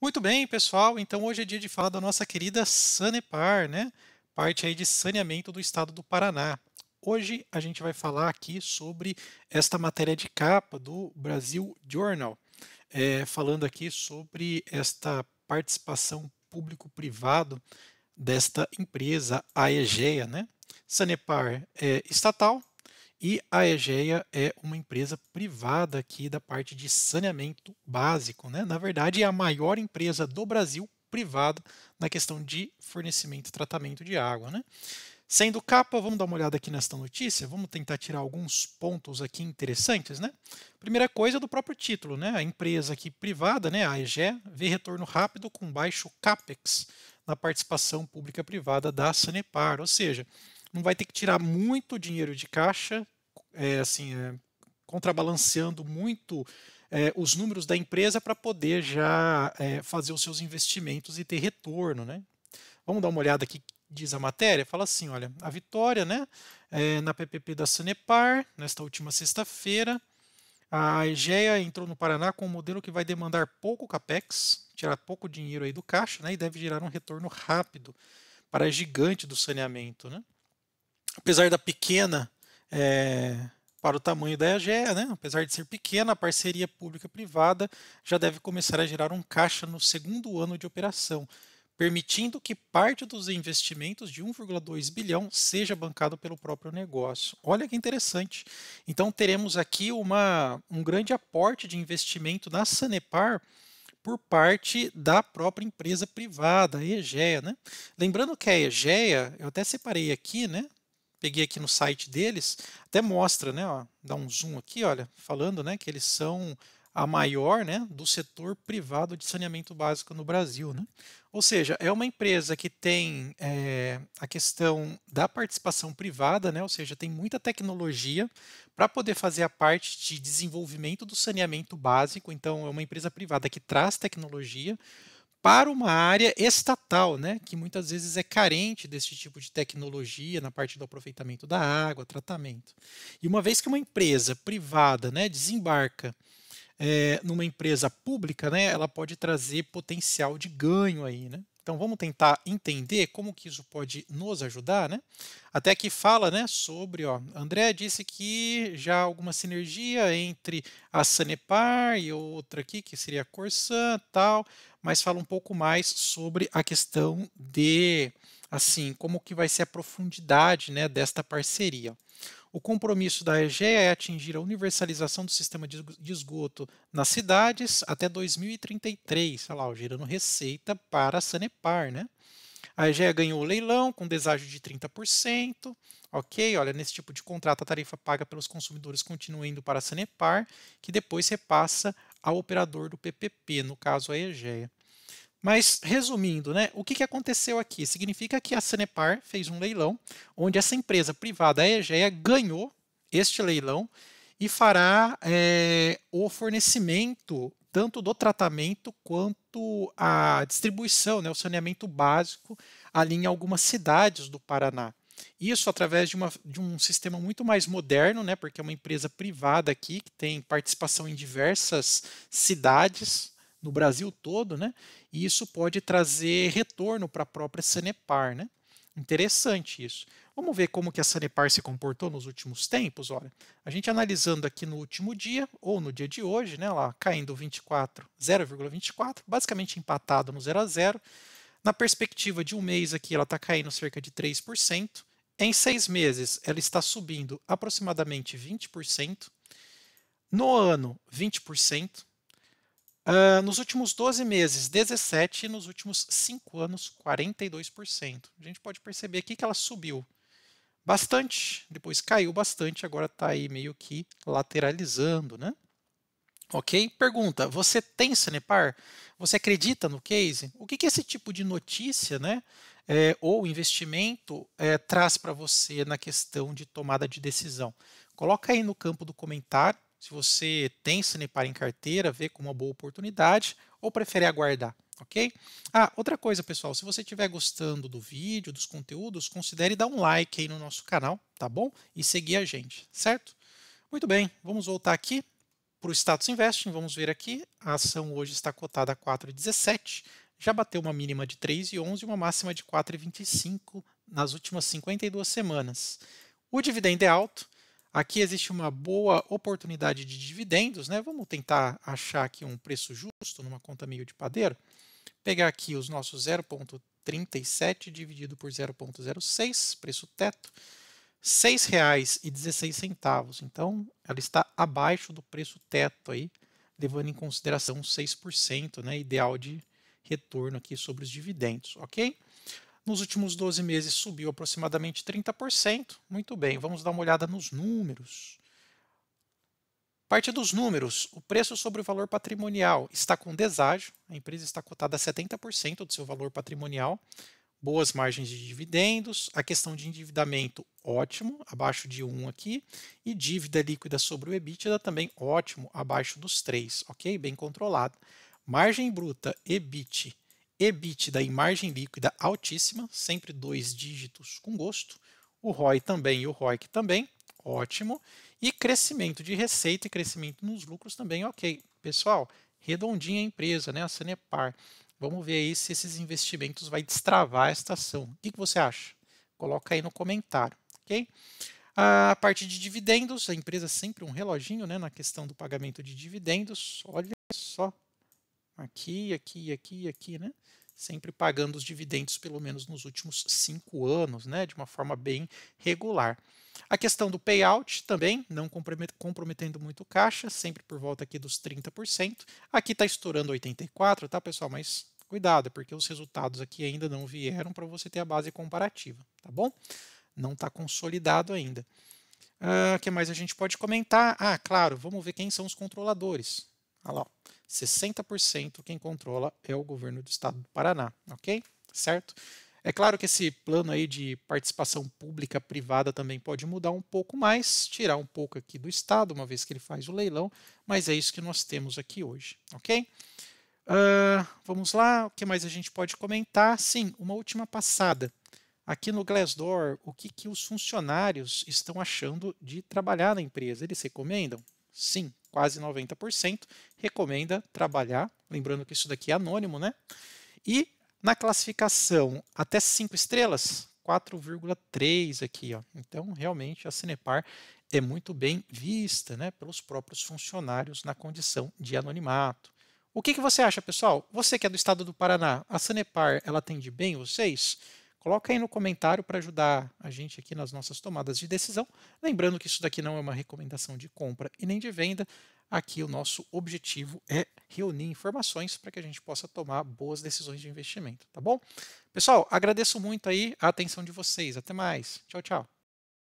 Muito bem, pessoal. Então hoje é dia de falar da nossa querida Sanepar, né? Parte aí de saneamento do estado do Paraná. Hoje a gente vai falar aqui sobre esta matéria de capa do Brasil Journal, é, falando aqui sobre esta participação público-privado desta empresa, a EGEA, né? Sanepar é estatal, e a Egeia é uma empresa privada aqui da parte de saneamento básico. Né? Na verdade, é a maior empresa do Brasil privada na questão de fornecimento e tratamento de água. Né? Sendo capa, vamos dar uma olhada aqui nesta notícia, vamos tentar tirar alguns pontos aqui interessantes, né? Primeira coisa é do próprio título, né? A empresa aqui privada, né, a EGE, vê retorno rápido com baixo capex na participação pública privada da Sanepar, ou seja, não vai ter que tirar muito dinheiro de caixa, é, assim, é, contrabalanceando muito é, os números da empresa para poder já é, fazer os seus investimentos e ter retorno, né? Vamos dar uma olhada aqui diz a matéria, fala assim, olha, a vitória, né, é, na PPP da Sanepar, nesta última sexta-feira, a EGEA entrou no Paraná com um modelo que vai demandar pouco capex, tirar pouco dinheiro aí do caixa, né, e deve gerar um retorno rápido para a gigante do saneamento, né? apesar da pequena é, para o tamanho da Egea, é, né? apesar de ser pequena, a parceria pública-privada já deve começar a gerar um caixa no segundo ano de operação, permitindo que parte dos investimentos de 1,2 bilhão seja bancado pelo próprio negócio. Olha que interessante. Então teremos aqui uma, um grande aporte de investimento na Sanepar por parte da própria empresa privada, a EGEA. Né? Lembrando que a EGEA, eu até separei aqui, né? peguei aqui no site deles, até mostra, né, ó, dá um zoom aqui, olha, falando, né, que eles são a maior, né, do setor privado de saneamento básico no Brasil, né? Ou seja, é uma empresa que tem é, a questão da participação privada, né? Ou seja, tem muita tecnologia para poder fazer a parte de desenvolvimento do saneamento básico. Então, é uma empresa privada que traz tecnologia para uma área estatal, né, que muitas vezes é carente desse tipo de tecnologia na parte do aproveitamento da água, tratamento. E uma vez que uma empresa privada né, desembarca é, numa empresa pública, né, ela pode trazer potencial de ganho aí, né? Então vamos tentar entender como que isso pode nos ajudar, né? Até que fala, né, sobre, ó, André disse que já há alguma sinergia entre a Sanepar e outra aqui que seria a Corsan, tal, mas fala um pouco mais sobre a questão de assim, como que vai ser a profundidade, né, desta parceria. O compromisso da EGEA é atingir a universalização do sistema de esgoto nas cidades até 2033, olha lá, gerando receita para a Sanepar, né? A EGEA ganhou o leilão com deságio de 30%, ok? Olha, nesse tipo de contrato, a tarifa paga pelos consumidores continua indo para a Sanepar, que depois repassa ao operador do PPP, no caso a EGEA. Mas, resumindo, né, o que, que aconteceu aqui? Significa que a Sanepar fez um leilão onde essa empresa privada, a EGEA, ganhou este leilão e fará é, o fornecimento tanto do tratamento quanto a distribuição, né, o saneamento básico ali em algumas cidades do Paraná. Isso através de, uma, de, um sistema muito mais moderno, né, porque é uma empresa privada aqui que tem participação em diversas cidades no Brasil todo, né, e isso pode trazer retorno para a própria Sanepar, né? Interessante isso. Vamos ver como que a Sanepar se comportou nos últimos tempos, olha. A gente analisando aqui no último dia ou no dia de hoje, né, lá caindo 24, 0,24, basicamente empatado no 0 a 0. Na perspectiva de um mês aqui, ela está caindo cerca de 3%. Em seis meses, ela está subindo aproximadamente 20%. No ano, 20%. Uh, nos últimos 12 meses, 17%, e nos últimos 5 anos, 42%. A gente pode perceber aqui que ela subiu bastante, depois caiu bastante, agora está aí meio que lateralizando, né? Ok? Pergunta: você tem Sanepar? Você acredita no case? O que, que esse tipo de notícia, né? É, ou investimento é, traz para você na questão de tomada de decisão? Coloca aí no campo do comentário se você tem Sanepar em carteira, vê como uma boa oportunidade ou prefere aguardar, ok? Ah, outra coisa, pessoal, se você estiver gostando do vídeo, dos conteúdos, considere dar um like aí no nosso canal, tá bom? E seguir a gente, certo? Muito bem, vamos voltar aqui para o Status Investing, vamos ver aqui, a ação hoje está cotada a 4,17, já bateu uma mínima de 3,11 e uma máxima de 4,25 nas últimas 52 semanas. O dividendo é alto, Aqui existe uma boa oportunidade de dividendos, né? Vamos tentar achar aqui um preço justo numa conta meio de padeiro. Pegar aqui os nossos 0,37 dividido por 0,06, preço teto, R$ 6,16. Então, ela está abaixo do preço teto aí, levando em consideração 6%, né, ideal de retorno aqui sobre os dividendos, OK? Nos últimos 12 meses subiu aproximadamente 30%. Muito bem, vamos dar uma olhada nos números. Parte dos números, o preço sobre o valor patrimonial está com deságio, a empresa está cotada a 70% do seu valor patrimonial, boas margens de dividendos, a questão de endividamento ótimo, abaixo de 1 aqui, e dívida líquida sobre o EBITDA também ótimo, abaixo dos 3, ok? Bem controlado. Margem bruta, EBIT, EBITDA da margem líquida altíssima, sempre dois dígitos com gosto, o ROI também e o ROIC também, ótimo, e crescimento de receita e crescimento nos lucros também, ok. Pessoal, redondinha a empresa, né, a Sanepar. Vamos ver aí se esses investimentos vai destravar esta ação. O que, que você acha? Coloca aí no comentário, ok? A parte de dividendos, a empresa é sempre um reloginho né, na questão do pagamento de dividendos. Olha só, Aqui, aqui, aqui, aqui, né? Sempre pagando os dividendos, pelo menos nos últimos cinco anos, né? De uma forma bem regular. A questão do payout também, não comprometendo muito caixa, sempre por volta aqui dos 30%. Aqui está estourando 84%, tá, pessoal? Mas cuidado, porque os resultados aqui ainda não vieram para você ter a base comparativa, tá bom? Não está consolidado ainda. O uh, ah, que mais a gente pode comentar? Ah, claro, vamos ver quem são os controladores. Olha lá, ó. 60% quem controla é o governo do estado do Paraná, ok? Certo? É claro que esse plano aí de participação pública privada também pode mudar um pouco mais, tirar um pouco aqui do Estado, uma vez que ele faz o leilão, mas é isso que nós temos aqui hoje, ok? Uh, vamos lá, o que mais a gente pode comentar? Sim, uma última passada. Aqui no Glassdoor, o que, que os funcionários estão achando de trabalhar na empresa? Eles recomendam? Sim, quase 90%. Recomenda trabalhar. Lembrando que isso daqui é anônimo, né? E na classificação até 5 estrelas, 4,3 aqui. Ó. Então, realmente, a Cinepar é muito bem vista né, pelos próprios funcionários na condição de anonimato. O que, que você acha, pessoal? Você que é do estado do Paraná, a Sanepar ela atende bem vocês? Coloca aí no comentário para ajudar a gente aqui nas nossas tomadas de decisão. Lembrando que isso daqui não é uma recomendação de compra e nem de venda. Aqui o nosso objetivo é reunir informações para que a gente possa tomar boas decisões de investimento, tá bom? Pessoal, agradeço muito aí a atenção de vocês. Até mais. Tchau, tchau.